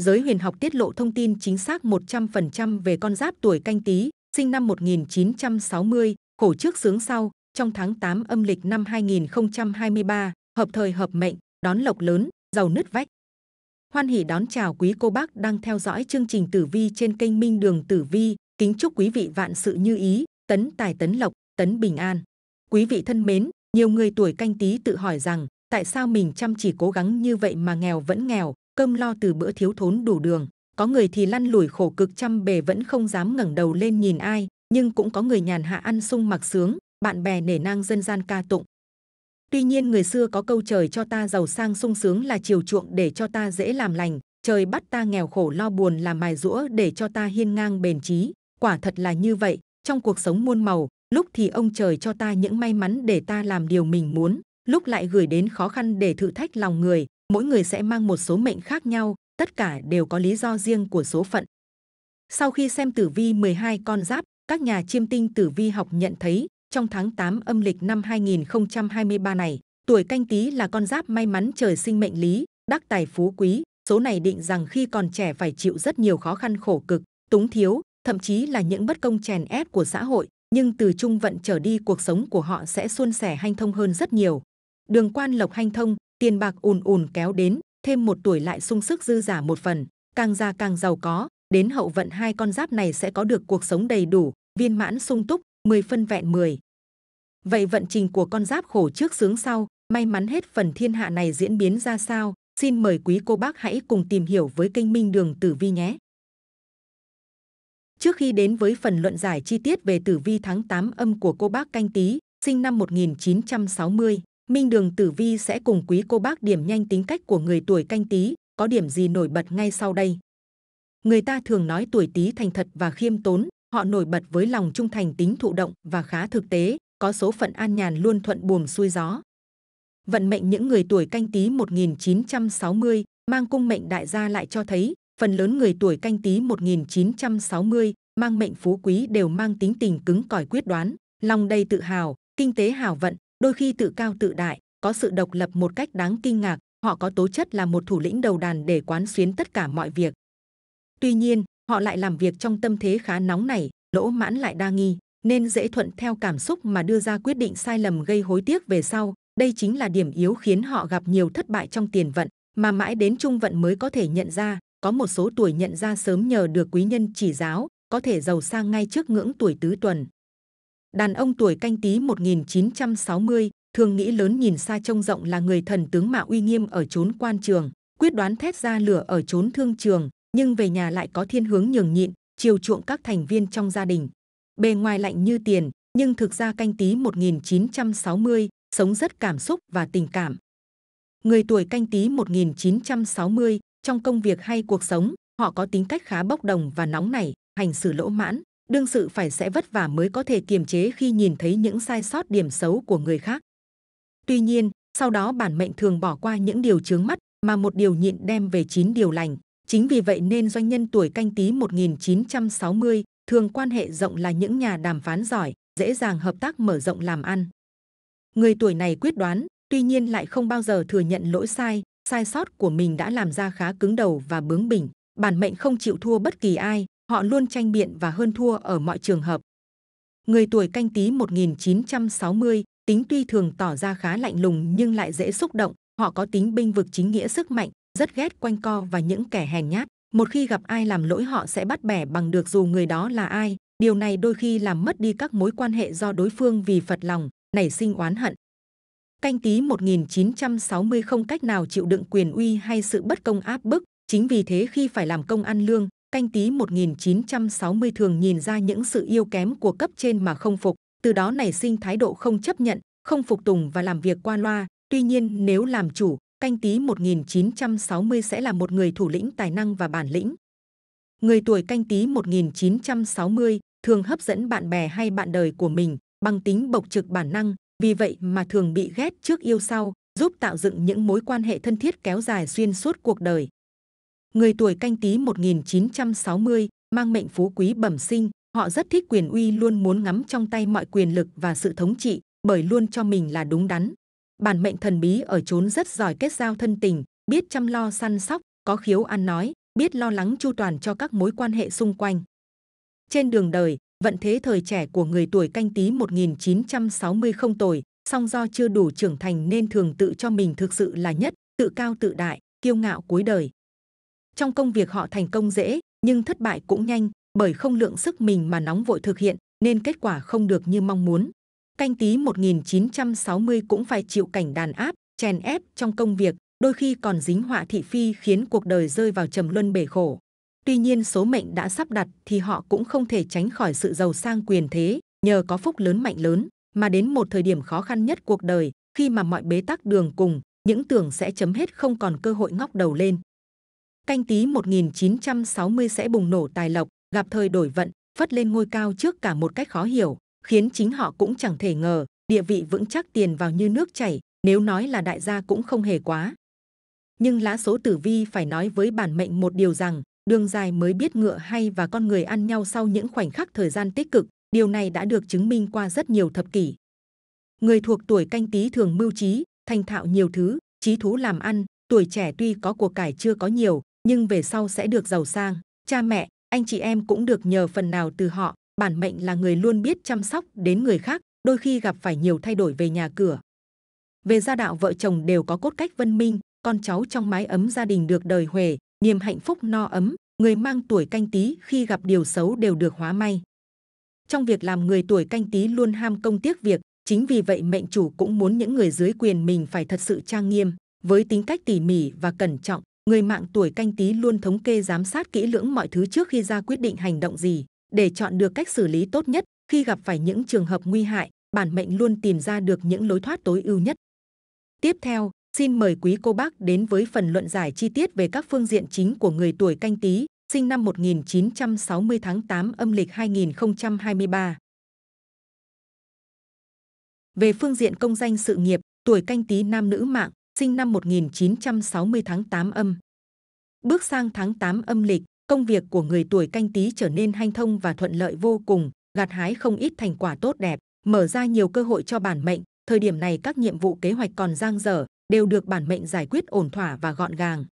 giới Huyền học tiết lộ thông tin chính xác 100% về con giáp tuổi canh Tý sinh năm 1960, khổ trước sướng sau, trong tháng 8 âm lịch năm 2023, hợp thời hợp mệnh, đón lộc lớn, giàu nứt vách. Hoan hỷ đón chào quý cô bác đang theo dõi chương trình Tử Vi trên kênh Minh Đường Tử Vi, kính chúc quý vị vạn sự như ý, tấn tài tấn lộc, tấn bình an. Quý vị thân mến, nhiều người tuổi canh Tý tự hỏi rằng tại sao mình chăm chỉ cố gắng như vậy mà nghèo vẫn nghèo, cơm lo từ bữa thiếu thốn đủ đường. Có người thì lăn lủi khổ cực trăm bề vẫn không dám ngẩng đầu lên nhìn ai, nhưng cũng có người nhàn hạ ăn sung mặc sướng, bạn bè nể nang dân gian ca tụng. Tuy nhiên người xưa có câu trời cho ta giàu sang sung sướng là chiều chuộng để cho ta dễ làm lành, trời bắt ta nghèo khổ lo buồn là mài rũa để cho ta hiên ngang bền trí. Quả thật là như vậy, trong cuộc sống muôn màu, lúc thì ông trời cho ta những may mắn để ta làm điều mình muốn, lúc lại gửi đến khó khăn để thử thách lòng người, mỗi người sẽ mang một số mệnh khác nhau, tất cả đều có lý do riêng của số phận. Sau khi xem tử vi 12 con giáp, các nhà chiêm tinh tử vi học nhận thấy, trong tháng 8 âm lịch năm 2023 này, tuổi canh tí là con giáp may mắn trời sinh mệnh lý, đắc tài phú quý, số này định rằng khi còn trẻ phải chịu rất nhiều khó khăn khổ cực, túng thiếu, thậm chí là những bất công chèn ép của xã hội, nhưng từ trung vận trở đi cuộc sống của họ sẽ suôn sẻ hanh thông hơn rất nhiều. Đường quan lộc hanh thông, tiền bạc ùn ùn kéo đến, thêm một tuổi lại sung sức dư giả một phần, càng già càng giàu có, đến hậu vận hai con giáp này sẽ có được cuộc sống đầy đủ, viên mãn sung túc, 10 phân vẹn 10. Vậy vận trình của con giáp khổ trước sướng sau, may mắn hết phần thiên hạ này diễn biến ra sao, xin mời quý cô bác hãy cùng tìm hiểu với kênh Minh Đường Tử Vi nhé. Trước khi đến với phần luận giải chi tiết về tử vi tháng 8 âm của cô bác canh tí, sinh năm 1960, Minh Đường Tử Vi sẽ cùng quý cô bác điểm nhanh tính cách của người tuổi canh tí, có điểm gì nổi bật ngay sau đây. Người ta thường nói tuổi tí thành thật và khiêm tốn, họ nổi bật với lòng trung thành tính thụ động và khá thực tế, có số phận an nhàn luôn thuận buồm xuôi gió. Vận mệnh những người tuổi canh tí 1960 mang cung mệnh đại gia lại cho thấy phần lớn người tuổi canh tí 1960 mang mệnh phú quý đều mang tính tình cứng cỏi quyết đoán, lòng đầy tự hào, kinh tế hào vận, đôi khi tự cao tự đại, có sự độc lập một cách đáng kinh ngạc, họ có tố chất là một thủ lĩnh đầu đàn để quán xuyến tất cả mọi việc. Tuy nhiên, họ lại làm việc trong tâm thế khá nóng này, lỗ mãn lại đa nghi, nên dễ thuận theo cảm xúc mà đưa ra quyết định sai lầm gây hối tiếc về sau. Đây chính là điểm yếu khiến họ gặp nhiều thất bại trong tiền vận, mà mãi đến trung vận mới có thể nhận ra. Có một số tuổi nhận ra sớm nhờ được quý nhân chỉ giáo, có thể giàu sang ngay trước ngưỡng tuổi tứ tuần. Đàn ông tuổi canh tí 1960, thường nghĩ lớn nhìn xa trông rộng là người thần tướng mạo uy nghiêm ở chốn quan trường, quyết đoán thét ra lửa ở chốn thương trường, nhưng về nhà lại có thiên hướng nhường nhịn, chiều chuộng các thành viên trong gia đình. Bề ngoài lạnh như tiền, nhưng thực ra canh tí 1960, sống rất cảm xúc và tình cảm. Người tuổi canh tí 1960, trong công việc hay cuộc sống, họ có tính cách khá bốc đồng và nóng nảy, hành xử lỗ mãn, đương sự phải sẽ vất vả mới có thể kiềm chế khi nhìn thấy những sai sót điểm xấu của người khác. Tuy nhiên, sau đó bản mệnh thường bỏ qua những điều chướng mắt mà một điều nhịn đem về chín điều lành. Chính vì vậy nên doanh nhân tuổi canh tí 1960 thường quan hệ rộng là những nhà đàm phán giỏi, dễ dàng hợp tác mở rộng làm ăn. Người tuổi này quyết đoán, tuy nhiên lại không bao giờ thừa nhận lỗi sai, sai sót của mình đã làm ra khá cứng đầu và bướng bỉnh. Bản mệnh không chịu thua bất kỳ ai, Họ luôn tranh biện và hơn thua ở mọi trường hợp. Người tuổi canh tí 1960, tính tuy thường tỏ ra khá lạnh lùng nhưng lại dễ xúc động. Họ có tính binh vực chính nghĩa sức mạnh, rất ghét quanh co và những kẻ hèn nhát. Một khi gặp ai làm lỗi họ sẽ bắt bẻ bằng được dù người đó là ai. Điều này đôi khi làm mất đi các mối quan hệ do đối phương vì phật lòng, nảy sinh oán hận. Canh tí 1960 không cách nào chịu đựng quyền uy hay sự bất công áp bức, chính vì thế khi phải làm công ăn lương, canh tí 1960 thường nhìn ra những sự yêu kém của cấp trên mà không phục, từ đó nảy sinh thái độ không chấp nhận, không phục tùng và làm việc qua loa. Tuy nhiên, nếu làm chủ, canh tí 1960 sẽ là một người thủ lĩnh tài năng và bản lĩnh. Người tuổi canh tí 1960 thường hấp dẫn bạn bè hay bạn đời của mình bằng tính bộc trực bản năng, vì vậy mà thường bị ghét trước yêu sau, giúp tạo dựng những mối quan hệ thân thiết kéo dài xuyên suốt cuộc đời. Người tuổi canh tí 1960, mang mệnh phú quý bẩm sinh, họ rất thích quyền uy luôn muốn ngắm trong tay mọi quyền lực và sự thống trị, bởi luôn cho mình là đúng đắn. Bản mệnh thần bí ở chốn rất giỏi kết giao thân tình, biết chăm lo săn sóc, có khiếu ăn nói, biết lo lắng chu toàn cho các mối quan hệ xung quanh. Trên đường đời, vận thế thời trẻ của người tuổi canh tí 1960 không tồi, song do chưa đủ trưởng thành nên thường tự cho mình thực sự là nhất, tự cao tự đại, kiêu ngạo cuối đời trong công việc họ thành công dễ nhưng thất bại cũng nhanh bởi không lượng sức mình mà nóng vội thực hiện nên kết quả không được như mong muốn. Canh tí 1960 cũng phải chịu cảnh đàn áp, chèn ép trong công việc, đôi khi còn dính họa thị phi khiến cuộc đời rơi vào trầm luân bể khổ. Tuy nhiên số mệnh đã sắp đặt thì họ cũng không thể tránh khỏi sự giàu sang quyền thế, nhờ có phúc lớn mạnh lớn, mà đến một thời điểm khó khăn nhất cuộc đời, khi mà mọi bế tắc đường cùng, những tưởng sẽ chấm hết không còn cơ hội ngóc đầu lên canh tí 1960 sẽ bùng nổ tài lộc, gặp thời đổi vận, phất lên ngôi cao trước cả một cách khó hiểu, khiến chính họ cũng chẳng thể ngờ, địa vị vững chắc tiền vào như nước chảy, nếu nói là đại gia cũng không hề quá. Nhưng lá số tử vi phải nói với bản mệnh một điều rằng, đường dài mới biết ngựa hay và con người ăn nhau sau những khoảnh khắc thời gian tích cực, điều này đã được chứng minh qua rất nhiều thập kỷ. Người thuộc tuổi canh tí thường mưu trí, thành thạo nhiều thứ, trí thú làm ăn, tuổi trẻ tuy có cuộc cải chưa có nhiều, nhưng về sau sẽ được giàu sang. Cha mẹ, anh chị em cũng được nhờ phần nào từ họ. Bản mệnh là người luôn biết chăm sóc đến người khác, đôi khi gặp phải nhiều thay đổi về nhà cửa. Về gia đạo vợ chồng đều có cốt cách văn minh, con cháu trong mái ấm gia đình được đời huề, niềm hạnh phúc no ấm, người mang tuổi canh tí khi gặp điều xấu đều được hóa may. Trong việc làm người tuổi canh tí luôn ham công tiếc việc, chính vì vậy mệnh chủ cũng muốn những người dưới quyền mình phải thật sự trang nghiêm, với tính cách tỉ mỉ và cẩn trọng, người mạng tuổi canh Tý luôn thống kê giám sát kỹ lưỡng mọi thứ trước khi ra quyết định hành động gì để chọn được cách xử lý tốt nhất khi gặp phải những trường hợp nguy hại bản mệnh luôn tìm ra được những lối thoát tối ưu nhất tiếp theo xin mời quý cô bác đến với phần luận giải chi tiết về các phương diện chính của người tuổi canh Tý sinh năm 1960 tháng 8 âm lịch 2023 về phương diện công danh sự nghiệp tuổi canh Tý nam nữ mạng sinh năm 1960 tháng 8 âm. Bước sang tháng 8 âm lịch, công việc của người tuổi canh tí trở nên hanh thông và thuận lợi vô cùng, gặt hái không ít thành quả tốt đẹp, mở ra nhiều cơ hội cho bản mệnh. Thời điểm này các nhiệm vụ kế hoạch còn dang dở đều được bản mệnh giải quyết ổn thỏa và gọn gàng.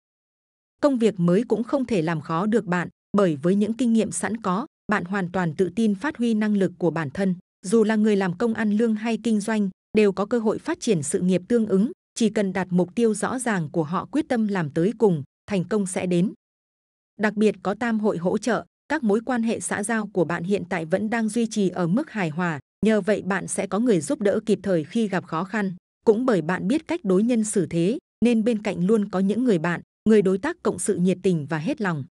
Công việc mới cũng không thể làm khó được bạn, bởi với những kinh nghiệm sẵn có, bạn hoàn toàn tự tin phát huy năng lực của bản thân. Dù là người làm công ăn lương hay kinh doanh, đều có cơ hội phát triển sự nghiệp tương ứng, chỉ cần đạt mục tiêu rõ ràng của họ quyết tâm làm tới cùng, thành công sẽ đến. Đặc biệt có tam hội hỗ trợ, các mối quan hệ xã giao của bạn hiện tại vẫn đang duy trì ở mức hài hòa, nhờ vậy bạn sẽ có người giúp đỡ kịp thời khi gặp khó khăn. Cũng bởi bạn biết cách đối nhân xử thế, nên bên cạnh luôn có những người bạn, người đối tác cộng sự nhiệt tình và hết lòng.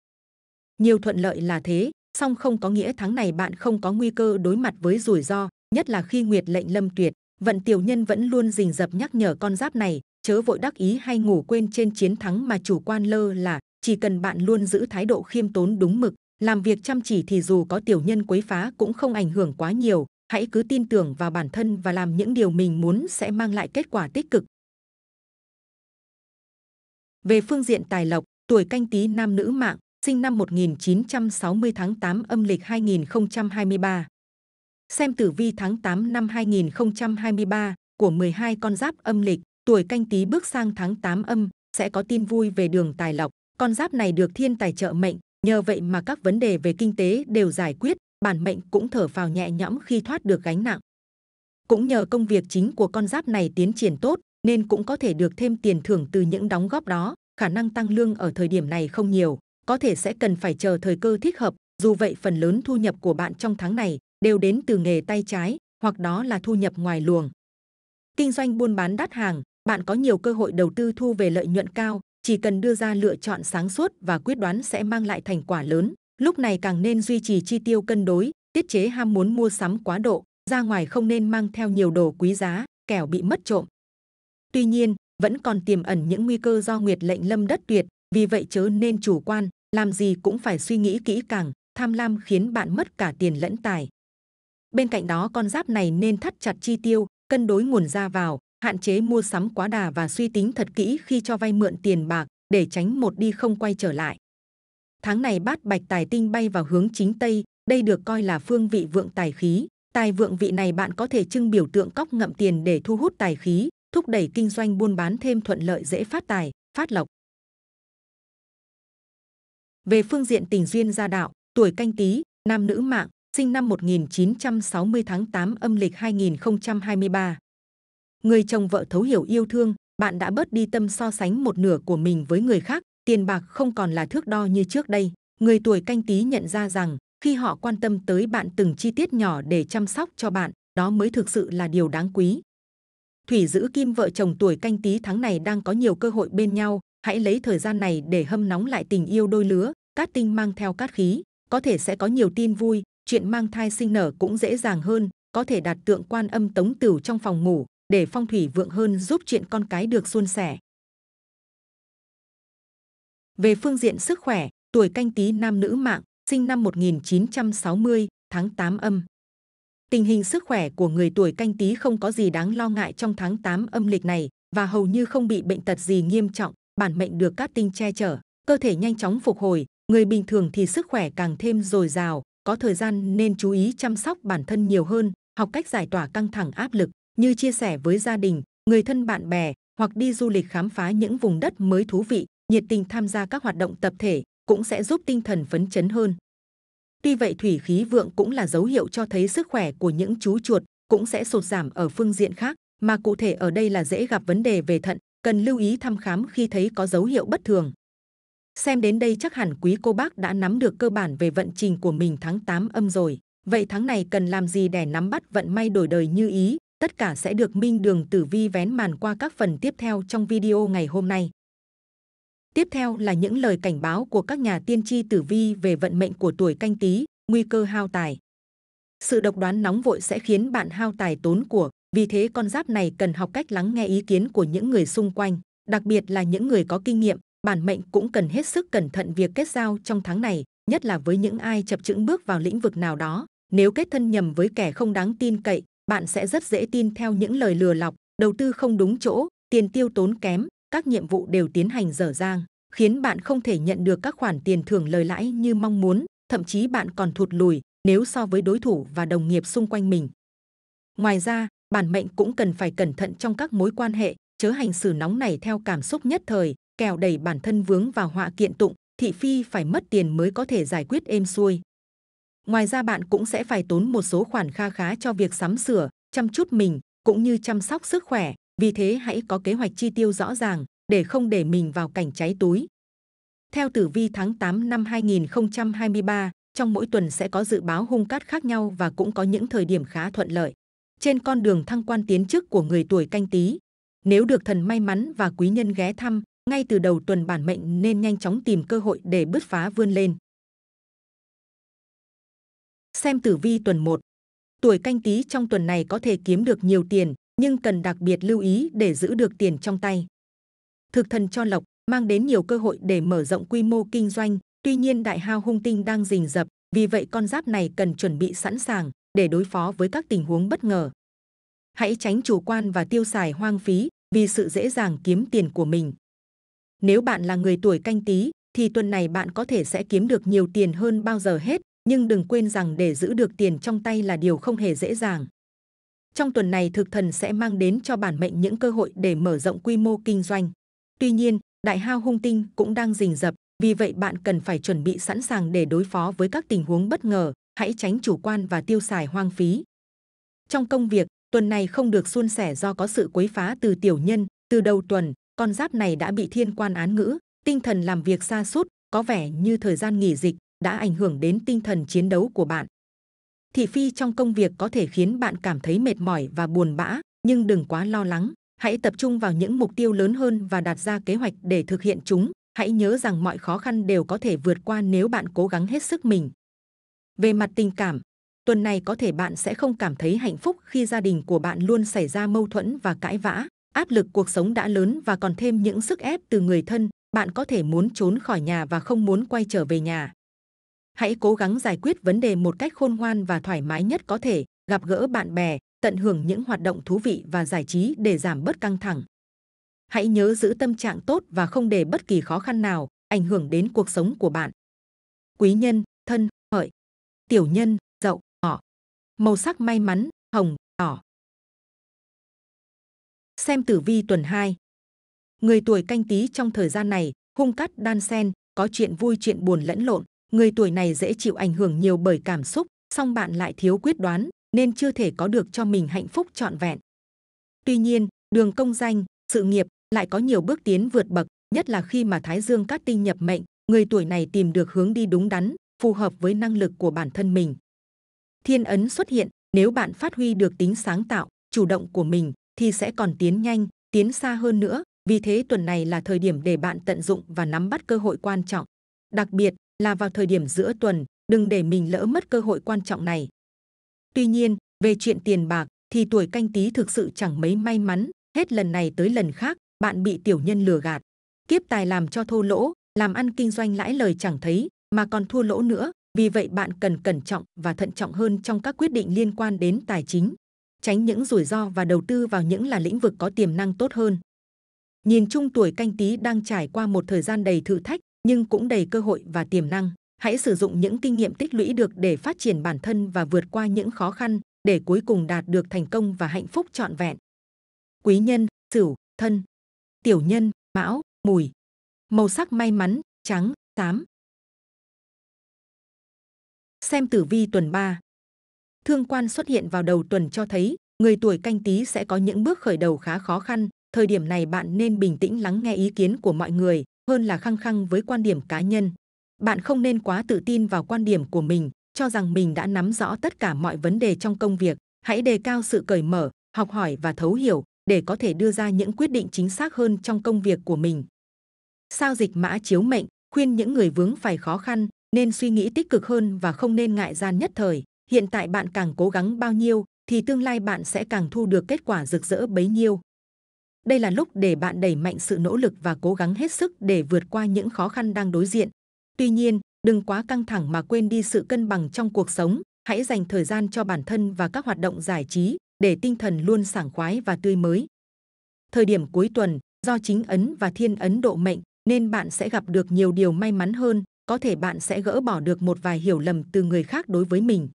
Nhiều thuận lợi là thế, song không có nghĩa tháng này bạn không có nguy cơ đối mặt với rủi ro, nhất là khi Nguyệt lệnh lâm tuyệt vận tiểu nhân vẫn luôn rình rập nhắc nhở con giáp này chớ vội đắc ý hay ngủ quên trên chiến thắng mà chủ quan lơ là chỉ cần bạn luôn giữ thái độ khiêm tốn đúng mực làm việc chăm chỉ thì dù có tiểu nhân quấy phá cũng không ảnh hưởng quá nhiều hãy cứ tin tưởng vào bản thân và làm những điều mình muốn sẽ mang lại kết quả tích cực về phương diện tài lộc tuổi canh tí nam nữ mạng sinh năm 1960 tháng 8 âm lịch 2023 xem tử vi tháng 8 năm 2023 của 12 con giáp âm lịch, tuổi canh tý bước sang tháng 8 âm sẽ có tin vui về đường tài lộc. Con giáp này được thiên tài trợ mệnh, nhờ vậy mà các vấn đề về kinh tế đều giải quyết, bản mệnh cũng thở phào nhẹ nhõm khi thoát được gánh nặng. Cũng nhờ công việc chính của con giáp này tiến triển tốt, nên cũng có thể được thêm tiền thưởng từ những đóng góp đó. Khả năng tăng lương ở thời điểm này không nhiều, có thể sẽ cần phải chờ thời cơ thích hợp. Dù vậy phần lớn thu nhập của bạn trong tháng này đều đến từ nghề tay trái hoặc đó là thu nhập ngoài luồng. Kinh doanh buôn bán đắt hàng, bạn có nhiều cơ hội đầu tư thu về lợi nhuận cao, chỉ cần đưa ra lựa chọn sáng suốt và quyết đoán sẽ mang lại thành quả lớn. Lúc này càng nên duy trì chi tiêu cân đối, tiết chế ham muốn mua sắm quá độ, ra ngoài không nên mang theo nhiều đồ quý giá, kẻo bị mất trộm. Tuy nhiên, vẫn còn tiềm ẩn những nguy cơ do nguyệt lệnh lâm đất tuyệt, vì vậy chớ nên chủ quan, làm gì cũng phải suy nghĩ kỹ càng, tham lam khiến bạn mất cả tiền lẫn tài. Bên cạnh đó con giáp này nên thắt chặt chi tiêu, cân đối nguồn ra vào, hạn chế mua sắm quá đà và suy tính thật kỹ khi cho vay mượn tiền bạc để tránh một đi không quay trở lại. Tháng này bát bạch tài tinh bay vào hướng chính Tây, đây được coi là phương vị vượng tài khí. Tài vượng vị này bạn có thể trưng biểu tượng cóc ngậm tiền để thu hút tài khí, thúc đẩy kinh doanh buôn bán thêm thuận lợi dễ phát tài, phát lộc. Về phương diện tình duyên gia đạo, tuổi canh tí, nam nữ mạng, sinh năm 1960 tháng 8 âm lịch 2023. Người chồng vợ thấu hiểu yêu thương, bạn đã bớt đi tâm so sánh một nửa của mình với người khác, tiền bạc không còn là thước đo như trước đây. Người tuổi canh tí nhận ra rằng khi họ quan tâm tới bạn từng chi tiết nhỏ để chăm sóc cho bạn, đó mới thực sự là điều đáng quý. Thủy giữ kim vợ chồng tuổi canh tí tháng này đang có nhiều cơ hội bên nhau, hãy lấy thời gian này để hâm nóng lại tình yêu đôi lứa, cát tinh mang theo cát khí, có thể sẽ có nhiều tin vui, chuyện mang thai sinh nở cũng dễ dàng hơn, có thể đặt tượng quan âm tống tửu trong phòng ngủ để phong thủy vượng hơn giúp chuyện con cái được suôn sẻ. Về phương diện sức khỏe, tuổi canh tí nam nữ mạng, sinh năm 1960, tháng 8 âm. Tình hình sức khỏe của người tuổi canh tí không có gì đáng lo ngại trong tháng 8 âm lịch này và hầu như không bị bệnh tật gì nghiêm trọng, bản mệnh được các tinh che chở, cơ thể nhanh chóng phục hồi, người bình thường thì sức khỏe càng thêm dồi dào, có thời gian nên chú ý chăm sóc bản thân nhiều hơn, học cách giải tỏa căng thẳng áp lực như chia sẻ với gia đình, người thân bạn bè hoặc đi du lịch khám phá những vùng đất mới thú vị, nhiệt tình tham gia các hoạt động tập thể cũng sẽ giúp tinh thần phấn chấn hơn. Tuy vậy thủy khí vượng cũng là dấu hiệu cho thấy sức khỏe của những chú chuột cũng sẽ sụt giảm ở phương diện khác, mà cụ thể ở đây là dễ gặp vấn đề về thận, cần lưu ý thăm khám khi thấy có dấu hiệu bất thường. Xem đến đây chắc hẳn quý cô bác đã nắm được cơ bản về vận trình của mình tháng 8 âm rồi. Vậy tháng này cần làm gì để nắm bắt vận may đổi đời như ý? Tất cả sẽ được Minh Đường Tử Vi vén màn qua các phần tiếp theo trong video ngày hôm nay. Tiếp theo là những lời cảnh báo của các nhà tiên tri tử vi về vận mệnh của tuổi canh tí, nguy cơ hao tài. Sự độc đoán nóng vội sẽ khiến bạn hao tài tốn của, vì thế con giáp này cần học cách lắng nghe ý kiến của những người xung quanh, đặc biệt là những người có kinh nghiệm, bản mệnh cũng cần hết sức cẩn thận việc kết giao trong tháng này, nhất là với những ai chập chững bước vào lĩnh vực nào đó. Nếu kết thân nhầm với kẻ không đáng tin cậy, bạn sẽ rất dễ tin theo những lời lừa lọc, đầu tư không đúng chỗ, tiền tiêu tốn kém, các nhiệm vụ đều tiến hành dở dang, khiến bạn không thể nhận được các khoản tiền thưởng lời lãi như mong muốn, thậm chí bạn còn thụt lùi nếu so với đối thủ và đồng nghiệp xung quanh mình. Ngoài ra, bản mệnh cũng cần phải cẩn thận trong các mối quan hệ, chớ hành xử nóng này theo cảm xúc nhất thời, kẻo đẩy bản thân vướng vào họa kiện tụng, thị phi phải mất tiền mới có thể giải quyết êm xuôi. Ngoài ra bạn cũng sẽ phải tốn một số khoản kha khá cho việc sắm sửa, chăm chút mình, cũng như chăm sóc sức khỏe, vì thế hãy có kế hoạch chi tiêu rõ ràng để không để mình vào cảnh cháy túi. Theo tử vi tháng 8 năm 2023, trong mỗi tuần sẽ có dự báo hung cát khác nhau và cũng có những thời điểm khá thuận lợi. Trên con đường thăng quan tiến chức của người tuổi canh tí, nếu được thần may mắn và quý nhân ghé thăm, ngay từ đầu tuần bản mệnh nên nhanh chóng tìm cơ hội để bứt phá vươn lên. Xem tử vi tuần 1. Tuổi canh tí trong tuần này có thể kiếm được nhiều tiền, nhưng cần đặc biệt lưu ý để giữ được tiền trong tay. Thực thần cho lộc mang đến nhiều cơ hội để mở rộng quy mô kinh doanh, tuy nhiên đại hao hung tinh đang rình rập, vì vậy con giáp này cần chuẩn bị sẵn sàng để đối phó với các tình huống bất ngờ. Hãy tránh chủ quan và tiêu xài hoang phí vì sự dễ dàng kiếm tiền của mình. Nếu bạn là người tuổi canh tí, thì tuần này bạn có thể sẽ kiếm được nhiều tiền hơn bao giờ hết, nhưng đừng quên rằng để giữ được tiền trong tay là điều không hề dễ dàng. Trong tuần này thực thần sẽ mang đến cho bản mệnh những cơ hội để mở rộng quy mô kinh doanh. Tuy nhiên, đại hao hung tinh cũng đang rình rập, vì vậy bạn cần phải chuẩn bị sẵn sàng để đối phó với các tình huống bất ngờ, hãy tránh chủ quan và tiêu xài hoang phí. Trong công việc, tuần này không được suôn sẻ do có sự quấy phá từ tiểu nhân, từ đầu tuần con giáp này đã bị thiên quan án ngữ tinh thần làm việc xa sút có vẻ như thời gian nghỉ dịch đã ảnh hưởng đến tinh thần chiến đấu của bạn thị phi trong công việc có thể khiến bạn cảm thấy mệt mỏi và buồn bã nhưng đừng quá lo lắng hãy tập trung vào những mục tiêu lớn hơn và đặt ra kế hoạch để thực hiện chúng hãy nhớ rằng mọi khó khăn đều có thể vượt qua nếu bạn cố gắng hết sức mình về mặt tình cảm tuần này có thể bạn sẽ không cảm thấy hạnh phúc khi gia đình của bạn luôn xảy ra mâu thuẫn và cãi vã áp lực cuộc sống đã lớn và còn thêm những sức ép từ người thân, bạn có thể muốn trốn khỏi nhà và không muốn quay trở về nhà. Hãy cố gắng giải quyết vấn đề một cách khôn ngoan và thoải mái nhất có thể, gặp gỡ bạn bè, tận hưởng những hoạt động thú vị và giải trí để giảm bớt căng thẳng. Hãy nhớ giữ tâm trạng tốt và không để bất kỳ khó khăn nào ảnh hưởng đến cuộc sống của bạn. Quý nhân, thân, hợi. Tiểu nhân, dậu, ngọ, Màu sắc may mắn, hồng, đỏ xem tử vi tuần 2. Người tuổi canh tí trong thời gian này, hung cắt đan sen, có chuyện vui chuyện buồn lẫn lộn. Người tuổi này dễ chịu ảnh hưởng nhiều bởi cảm xúc, song bạn lại thiếu quyết đoán, nên chưa thể có được cho mình hạnh phúc trọn vẹn. Tuy nhiên, đường công danh, sự nghiệp lại có nhiều bước tiến vượt bậc, nhất là khi mà Thái Dương Cát Tinh nhập mệnh, người tuổi này tìm được hướng đi đúng đắn, phù hợp với năng lực của bản thân mình. Thiên ấn xuất hiện, nếu bạn phát huy được tính sáng tạo, chủ động của mình, thì sẽ còn tiến nhanh, tiến xa hơn nữa. Vì thế tuần này là thời điểm để bạn tận dụng và nắm bắt cơ hội quan trọng. Đặc biệt là vào thời điểm giữa tuần, đừng để mình lỡ mất cơ hội quan trọng này. Tuy nhiên, về chuyện tiền bạc thì tuổi canh tí thực sự chẳng mấy may mắn, hết lần này tới lần khác bạn bị tiểu nhân lừa gạt. Kiếp tài làm cho thô lỗ, làm ăn kinh doanh lãi lời chẳng thấy mà còn thua lỗ nữa, vì vậy bạn cần cẩn trọng và thận trọng hơn trong các quyết định liên quan đến tài chính tránh những rủi ro và đầu tư vào những là lĩnh vực có tiềm năng tốt hơn. Nhìn chung tuổi canh tí đang trải qua một thời gian đầy thử thách, nhưng cũng đầy cơ hội và tiềm năng. Hãy sử dụng những kinh nghiệm tích lũy được để phát triển bản thân và vượt qua những khó khăn để cuối cùng đạt được thành công và hạnh phúc trọn vẹn. Quý nhân, Sửu, Thân. Tiểu nhân, Mão, Mùi. Màu sắc may mắn, trắng, xám. Xem tử vi tuần 3. Thương quan xuất hiện vào đầu tuần cho thấy người tuổi canh tí sẽ có những bước khởi đầu khá khó khăn. Thời điểm này bạn nên bình tĩnh lắng nghe ý kiến của mọi người hơn là khăng khăng với quan điểm cá nhân. Bạn không nên quá tự tin vào quan điểm của mình, cho rằng mình đã nắm rõ tất cả mọi vấn đề trong công việc. Hãy đề cao sự cởi mở, học hỏi và thấu hiểu để có thể đưa ra những quyết định chính xác hơn trong công việc của mình. Sao dịch mã chiếu mệnh khuyên những người vướng phải khó khăn nên suy nghĩ tích cực hơn và không nên ngại gian nhất thời. Hiện tại bạn càng cố gắng bao nhiêu thì tương lai bạn sẽ càng thu được kết quả rực rỡ bấy nhiêu. Đây là lúc để bạn đẩy mạnh sự nỗ lực và cố gắng hết sức để vượt qua những khó khăn đang đối diện. Tuy nhiên, đừng quá căng thẳng mà quên đi sự cân bằng trong cuộc sống, hãy dành thời gian cho bản thân và các hoạt động giải trí để tinh thần luôn sảng khoái và tươi mới. Thời điểm cuối tuần, do chính ấn và thiên ấn độ mệnh nên bạn sẽ gặp được nhiều điều may mắn hơn, có thể bạn sẽ gỡ bỏ được một vài hiểu lầm từ người khác đối với mình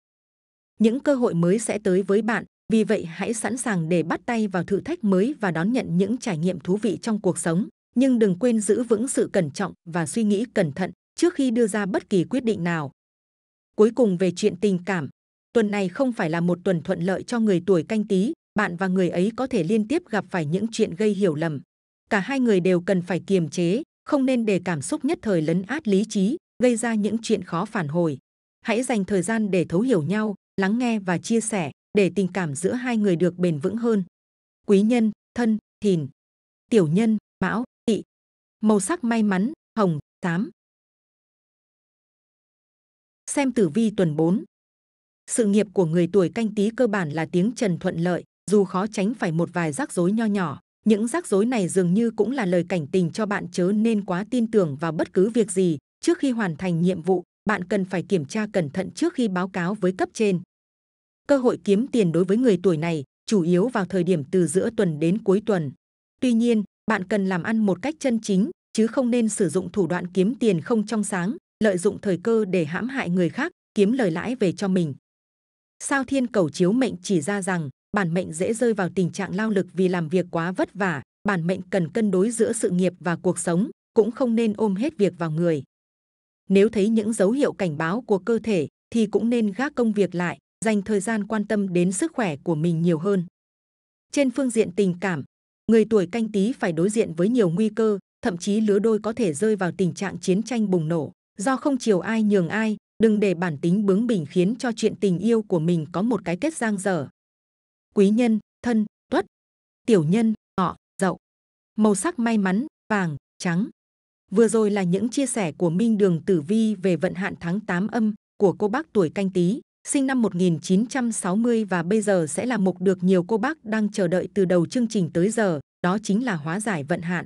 những cơ hội mới sẽ tới với bạn. Vì vậy hãy sẵn sàng để bắt tay vào thử thách mới và đón nhận những trải nghiệm thú vị trong cuộc sống. Nhưng đừng quên giữ vững sự cẩn trọng và suy nghĩ cẩn thận trước khi đưa ra bất kỳ quyết định nào. Cuối cùng về chuyện tình cảm, tuần này không phải là một tuần thuận lợi cho người tuổi canh tí, bạn và người ấy có thể liên tiếp gặp phải những chuyện gây hiểu lầm. Cả hai người đều cần phải kiềm chế, không nên để cảm xúc nhất thời lấn át lý trí, gây ra những chuyện khó phản hồi. Hãy dành thời gian để thấu hiểu nhau, lắng nghe và chia sẻ để tình cảm giữa hai người được bền vững hơn. Quý nhân, thân, thìn. Tiểu nhân, mão, tỵ. Màu sắc may mắn, hồng, tám. Xem tử vi tuần 4. Sự nghiệp của người tuổi canh tí cơ bản là tiếng trần thuận lợi, dù khó tránh phải một vài rắc rối nho nhỏ. Những rắc rối này dường như cũng là lời cảnh tình cho bạn chớ nên quá tin tưởng vào bất cứ việc gì trước khi hoàn thành nhiệm vụ bạn cần phải kiểm tra cẩn thận trước khi báo cáo với cấp trên. Cơ hội kiếm tiền đối với người tuổi này chủ yếu vào thời điểm từ giữa tuần đến cuối tuần. Tuy nhiên, bạn cần làm ăn một cách chân chính, chứ không nên sử dụng thủ đoạn kiếm tiền không trong sáng, lợi dụng thời cơ để hãm hại người khác, kiếm lời lãi về cho mình. Sao thiên cầu chiếu mệnh chỉ ra rằng, bản mệnh dễ rơi vào tình trạng lao lực vì làm việc quá vất vả, bản mệnh cần cân đối giữa sự nghiệp và cuộc sống, cũng không nên ôm hết việc vào người. Nếu thấy những dấu hiệu cảnh báo của cơ thể thì cũng nên gác công việc lại, dành thời gian quan tâm đến sức khỏe của mình nhiều hơn. Trên phương diện tình cảm, người tuổi canh tí phải đối diện với nhiều nguy cơ, thậm chí lứa đôi có thể rơi vào tình trạng chiến tranh bùng nổ. Do không chiều ai nhường ai, đừng để bản tính bướng bỉnh khiến cho chuyện tình yêu của mình có một cái kết giang dở. Quý nhân, thân, tuất, tiểu nhân, ngọ, dậu. Màu sắc may mắn, vàng, trắng. Vừa rồi là những chia sẻ của Minh Đường Tử Vi về vận hạn tháng 8 âm của cô bác tuổi canh tí, sinh năm 1960 và bây giờ sẽ là mục được nhiều cô bác đang chờ đợi từ đầu chương trình tới giờ, đó chính là hóa giải vận hạn.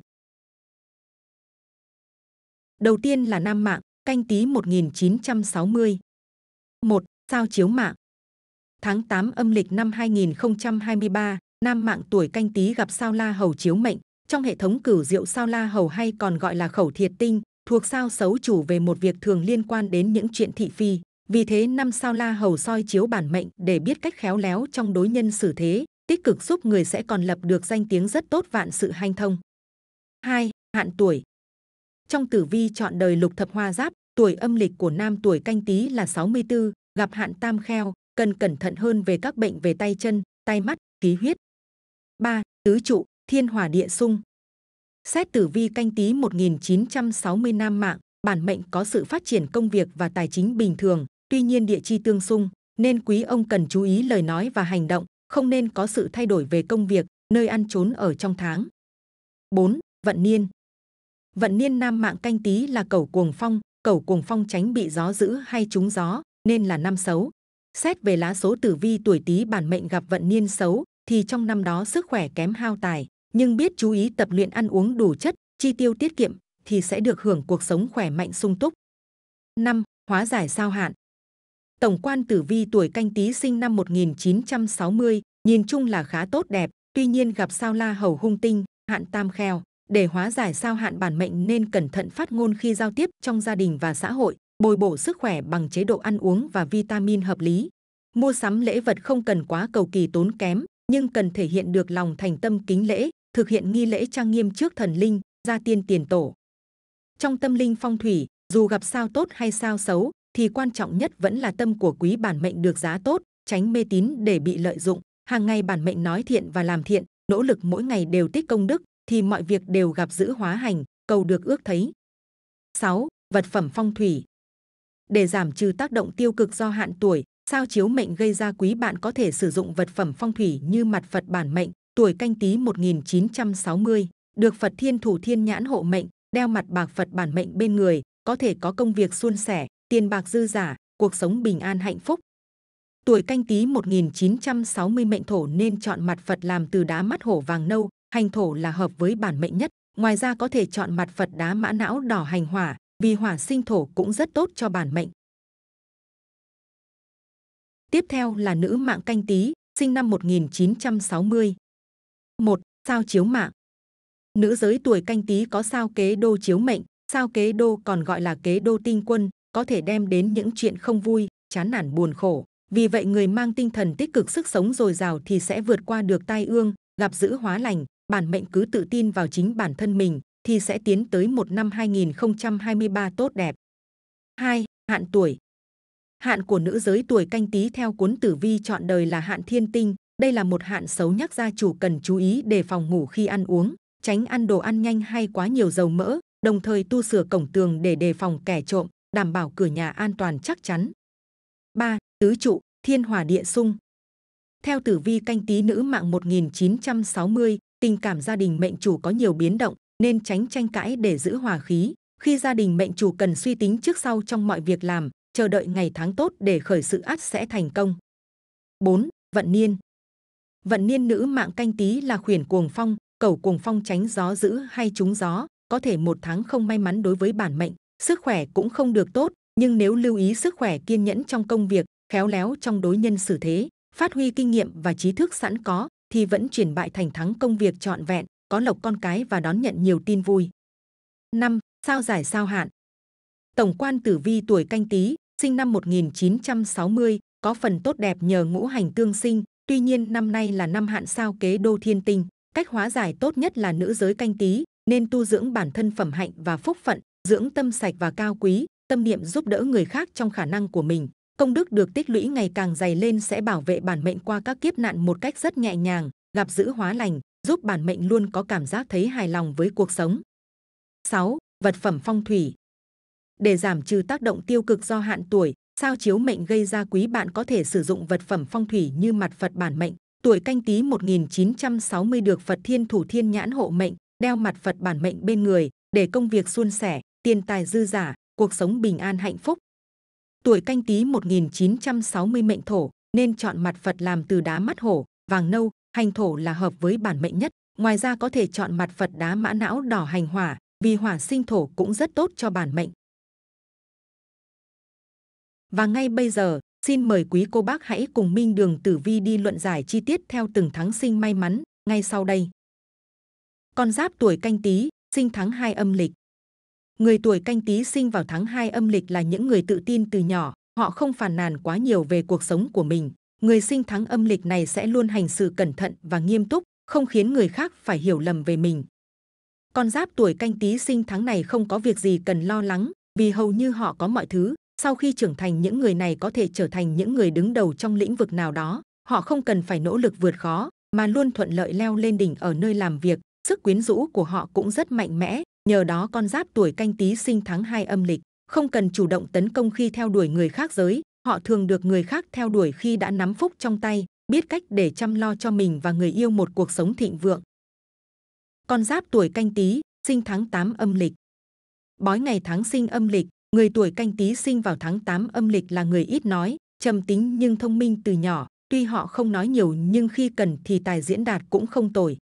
Đầu tiên là nam mạng, canh tí 1960. 1. Sao chiếu mạng Tháng 8 âm lịch năm 2023, nam mạng tuổi canh tí gặp sao la hầu chiếu mệnh, trong hệ thống cửu diệu sao la hầu hay còn gọi là khẩu thiệt tinh, thuộc sao xấu chủ về một việc thường liên quan đến những chuyện thị phi. Vì thế năm sao la hầu soi chiếu bản mệnh để biết cách khéo léo trong đối nhân xử thế, tích cực giúp người sẽ còn lập được danh tiếng rất tốt vạn sự hanh thông. 2. Hạn tuổi Trong tử vi chọn đời lục thập hoa giáp, tuổi âm lịch của nam tuổi canh tí là 64, gặp hạn tam kheo, cần cẩn thận hơn về các bệnh về tay chân, tay mắt, khí huyết. 3. Tứ trụ thiên hỏa địa sung. Xét tử vi canh tí 1960 nam mạng, bản mệnh có sự phát triển công việc và tài chính bình thường, tuy nhiên địa chi tương xung, nên quý ông cần chú ý lời nói và hành động, không nên có sự thay đổi về công việc, nơi ăn trốn ở trong tháng. 4. Vận niên Vận niên nam mạng canh tí là cầu cuồng phong, cầu cuồng phong tránh bị gió giữ hay trúng gió, nên là năm xấu. Xét về lá số tử vi tuổi tí bản mệnh gặp vận niên xấu, thì trong năm đó sức khỏe kém hao tài, nhưng biết chú ý tập luyện ăn uống đủ chất, chi tiêu tiết kiệm thì sẽ được hưởng cuộc sống khỏe mạnh sung túc. 5. Hóa giải sao hạn Tổng quan tử vi tuổi canh tí sinh năm 1960, nhìn chung là khá tốt đẹp, tuy nhiên gặp sao la hầu hung tinh, hạn tam kheo. Để hóa giải sao hạn bản mệnh nên cẩn thận phát ngôn khi giao tiếp trong gia đình và xã hội, bồi bổ sức khỏe bằng chế độ ăn uống và vitamin hợp lý. Mua sắm lễ vật không cần quá cầu kỳ tốn kém, nhưng cần thể hiện được lòng thành tâm kính lễ, thực hiện nghi lễ trang nghiêm trước thần linh, gia tiên tiền tổ. Trong tâm linh phong thủy, dù gặp sao tốt hay sao xấu, thì quan trọng nhất vẫn là tâm của quý bản mệnh được giá tốt, tránh mê tín để bị lợi dụng. Hàng ngày bản mệnh nói thiện và làm thiện, nỗ lực mỗi ngày đều tích công đức, thì mọi việc đều gặp giữ hóa hành, cầu được ước thấy. 6. Vật phẩm phong thủy Để giảm trừ tác động tiêu cực do hạn tuổi, sao chiếu mệnh gây ra quý bạn có thể sử dụng vật phẩm phong thủy như mặt Phật bản mệnh, tuổi canh tí 1960, được Phật Thiên Thủ Thiên Nhãn hộ mệnh, đeo mặt bạc Phật bản mệnh bên người, có thể có công việc suôn sẻ, tiền bạc dư giả, cuộc sống bình an hạnh phúc. Tuổi canh tí 1960 mệnh thổ nên chọn mặt Phật làm từ đá mắt hổ vàng nâu, hành thổ là hợp với bản mệnh nhất. Ngoài ra có thể chọn mặt Phật đá mã não đỏ hành hỏa, vì hỏa sinh thổ cũng rất tốt cho bản mệnh. Tiếp theo là nữ mạng canh tí, sinh năm 1960, 1. Sao chiếu mạng Nữ giới tuổi canh tí có sao kế đô chiếu mệnh, sao kế đô còn gọi là kế đô tinh quân, có thể đem đến những chuyện không vui, chán nản buồn khổ. Vì vậy người mang tinh thần tích cực sức sống dồi dào thì sẽ vượt qua được tai ương, gặp giữ hóa lành, bản mệnh cứ tự tin vào chính bản thân mình thì sẽ tiến tới một năm 2023 tốt đẹp. 2. Hạn tuổi Hạn của nữ giới tuổi canh tí theo cuốn tử vi chọn đời là hạn thiên tinh, đây là một hạn xấu nhắc gia chủ cần chú ý để phòng ngủ khi ăn uống, tránh ăn đồ ăn nhanh hay quá nhiều dầu mỡ, đồng thời tu sửa cổng tường để đề phòng kẻ trộm, đảm bảo cửa nhà an toàn chắc chắn. 3. Tứ trụ, thiên hòa địa sung. Theo tử vi canh tí nữ mạng 1960, tình cảm gia đình mệnh chủ có nhiều biến động nên tránh tranh cãi để giữ hòa khí. Khi gia đình mệnh chủ cần suy tính trước sau trong mọi việc làm, chờ đợi ngày tháng tốt để khởi sự át sẽ thành công. 4. Vận niên, vận niên nữ mạng canh tí là khuyển cuồng phong cầu cuồng phong tránh gió giữ hay trúng gió có thể một tháng không may mắn đối với bản mệnh sức khỏe cũng không được tốt nhưng nếu lưu ý sức khỏe kiên nhẫn trong công việc khéo léo trong đối nhân xử thế phát huy kinh nghiệm và trí thức sẵn có thì vẫn chuyển bại thành thắng công việc trọn vẹn có lộc con cái và đón nhận nhiều tin vui 5. sao giải sao hạn tổng quan tử vi tuổi canh tí sinh năm 1960 có phần tốt đẹp nhờ ngũ hành tương sinh Tuy nhiên năm nay là năm hạn sao kế đô thiên tinh, cách hóa giải tốt nhất là nữ giới canh tí, nên tu dưỡng bản thân phẩm hạnh và phúc phận, dưỡng tâm sạch và cao quý, tâm niệm giúp đỡ người khác trong khả năng của mình. Công đức được tích lũy ngày càng dày lên sẽ bảo vệ bản mệnh qua các kiếp nạn một cách rất nhẹ nhàng, gặp giữ hóa lành, giúp bản mệnh luôn có cảm giác thấy hài lòng với cuộc sống. 6. Vật phẩm phong thủy Để giảm trừ tác động tiêu cực do hạn tuổi, Sao chiếu mệnh gây ra quý bạn có thể sử dụng vật phẩm phong thủy như mặt Phật bản mệnh, tuổi canh tí 1960 được Phật Thiên Thủ Thiên Nhãn hộ mệnh, đeo mặt Phật bản mệnh bên người để công việc suôn sẻ, tiền tài dư giả, cuộc sống bình an hạnh phúc. Tuổi canh tí 1960 mệnh thổ nên chọn mặt Phật làm từ đá mắt hổ, vàng nâu, hành thổ là hợp với bản mệnh nhất. Ngoài ra có thể chọn mặt Phật đá mã não đỏ hành hỏa, vì hỏa sinh thổ cũng rất tốt cho bản mệnh. Và ngay bây giờ, xin mời quý cô bác hãy cùng Minh Đường Tử Vi đi luận giải chi tiết theo từng tháng sinh may mắn ngay sau đây. Con giáp tuổi canh tí, sinh tháng 2 âm lịch. Người tuổi canh tí sinh vào tháng 2 âm lịch là những người tự tin từ nhỏ, họ không phàn nàn quá nhiều về cuộc sống của mình. Người sinh tháng âm lịch này sẽ luôn hành sự cẩn thận và nghiêm túc, không khiến người khác phải hiểu lầm về mình. Con giáp tuổi canh tí sinh tháng này không có việc gì cần lo lắng, vì hầu như họ có mọi thứ, sau khi trưởng thành những người này có thể trở thành những người đứng đầu trong lĩnh vực nào đó họ không cần phải nỗ lực vượt khó mà luôn thuận lợi leo lên đỉnh ở nơi làm việc sức quyến rũ của họ cũng rất mạnh mẽ nhờ đó con giáp tuổi canh tí sinh tháng 2 âm lịch không cần chủ động tấn công khi theo đuổi người khác giới họ thường được người khác theo đuổi khi đã nắm phúc trong tay biết cách để chăm lo cho mình và người yêu một cuộc sống thịnh vượng con giáp tuổi canh tí sinh tháng 8 âm lịch bói ngày tháng sinh âm lịch Người tuổi canh tý sinh vào tháng 8 âm lịch là người ít nói, trầm tính nhưng thông minh từ nhỏ. Tuy họ không nói nhiều nhưng khi cần thì tài diễn đạt cũng không tồi.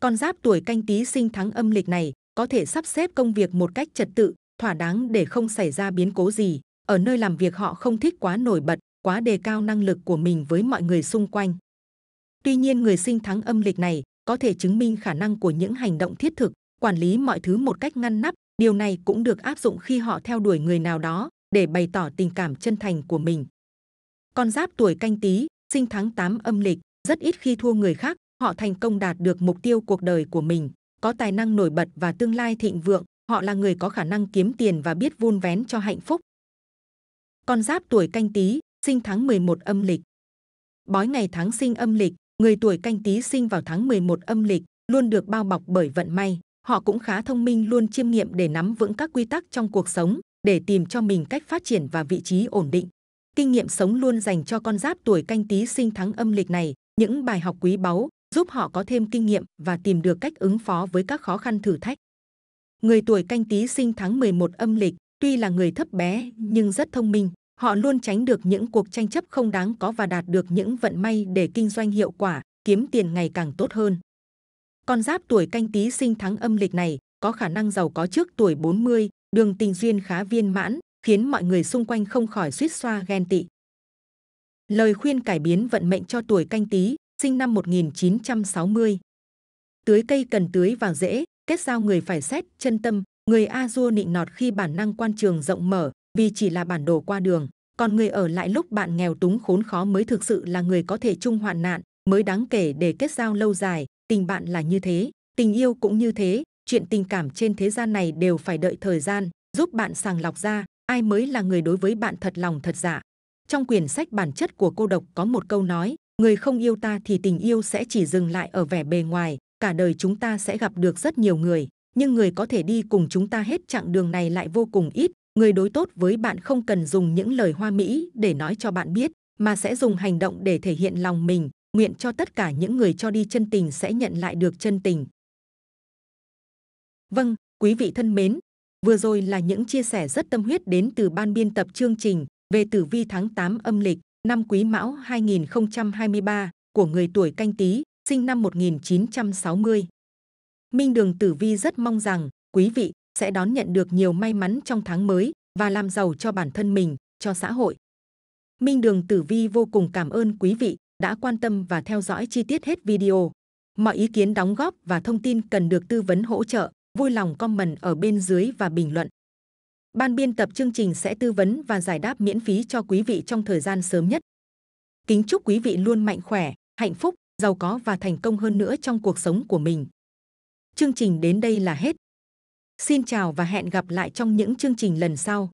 Con giáp tuổi canh tý sinh tháng âm lịch này có thể sắp xếp công việc một cách trật tự, thỏa đáng để không xảy ra biến cố gì. Ở nơi làm việc họ không thích quá nổi bật, quá đề cao năng lực của mình với mọi người xung quanh. Tuy nhiên người sinh tháng âm lịch này có thể chứng minh khả năng của những hành động thiết thực, quản lý mọi thứ một cách ngăn nắp, Điều này cũng được áp dụng khi họ theo đuổi người nào đó để bày tỏ tình cảm chân thành của mình. Con giáp tuổi canh tí, sinh tháng 8 âm lịch, rất ít khi thua người khác, họ thành công đạt được mục tiêu cuộc đời của mình, có tài năng nổi bật và tương lai thịnh vượng, họ là người có khả năng kiếm tiền và biết vun vén cho hạnh phúc. Con giáp tuổi canh tí, sinh tháng 11 âm lịch. Bói ngày tháng sinh âm lịch, người tuổi canh tí sinh vào tháng 11 âm lịch, luôn được bao bọc bởi vận may họ cũng khá thông minh luôn chiêm nghiệm để nắm vững các quy tắc trong cuộc sống, để tìm cho mình cách phát triển và vị trí ổn định. Kinh nghiệm sống luôn dành cho con giáp tuổi canh tí sinh tháng âm lịch này, những bài học quý báu giúp họ có thêm kinh nghiệm và tìm được cách ứng phó với các khó khăn thử thách. Người tuổi canh tí sinh tháng 11 âm lịch, tuy là người thấp bé nhưng rất thông minh, họ luôn tránh được những cuộc tranh chấp không đáng có và đạt được những vận may để kinh doanh hiệu quả, kiếm tiền ngày càng tốt hơn. Con giáp tuổi canh tí sinh tháng âm lịch này có khả năng giàu có trước tuổi 40, đường tình duyên khá viên mãn, khiến mọi người xung quanh không khỏi suýt xoa ghen tị. Lời khuyên cải biến vận mệnh cho tuổi canh tí, sinh năm 1960. Tưới cây cần tưới vào dễ, kết giao người phải xét chân tâm, người A dua nịnh nọt khi bản năng quan trường rộng mở, vì chỉ là bản đồ qua đường, còn người ở lại lúc bạn nghèo túng khốn khó mới thực sự là người có thể chung hoạn nạn, mới đáng kể để kết giao lâu dài, tình bạn là như thế tình yêu cũng như thế chuyện tình cảm trên thế gian này đều phải đợi thời gian giúp bạn sàng lọc ra ai mới là người đối với bạn thật lòng thật dạ trong quyển sách bản chất của cô độc có một câu nói người không yêu ta thì tình yêu sẽ chỉ dừng lại ở vẻ bề ngoài cả đời chúng ta sẽ gặp được rất nhiều người nhưng người có thể đi cùng chúng ta hết chặng đường này lại vô cùng ít người đối tốt với bạn không cần dùng những lời hoa mỹ để nói cho bạn biết mà sẽ dùng hành động để thể hiện lòng mình nguyện cho tất cả những người cho đi chân tình sẽ nhận lại được chân tình. Vâng, quý vị thân mến, vừa rồi là những chia sẻ rất tâm huyết đến từ ban biên tập chương trình về tử vi tháng 8 âm lịch năm Quý Mão 2023 của người tuổi canh tí, sinh năm 1960. Minh Đường Tử Vi rất mong rằng quý vị sẽ đón nhận được nhiều may mắn trong tháng mới và làm giàu cho bản thân mình, cho xã hội. Minh Đường Tử Vi vô cùng cảm ơn quý vị đã quan tâm và theo dõi chi tiết hết video. Mọi ý kiến đóng góp và thông tin cần được tư vấn hỗ trợ, vui lòng comment ở bên dưới và bình luận. Ban biên tập chương trình sẽ tư vấn và giải đáp miễn phí cho quý vị trong thời gian sớm nhất. Kính chúc quý vị luôn mạnh khỏe, hạnh phúc, giàu có và thành công hơn nữa trong cuộc sống của mình. Chương trình đến đây là hết. Xin chào và hẹn gặp lại trong những chương trình lần sau.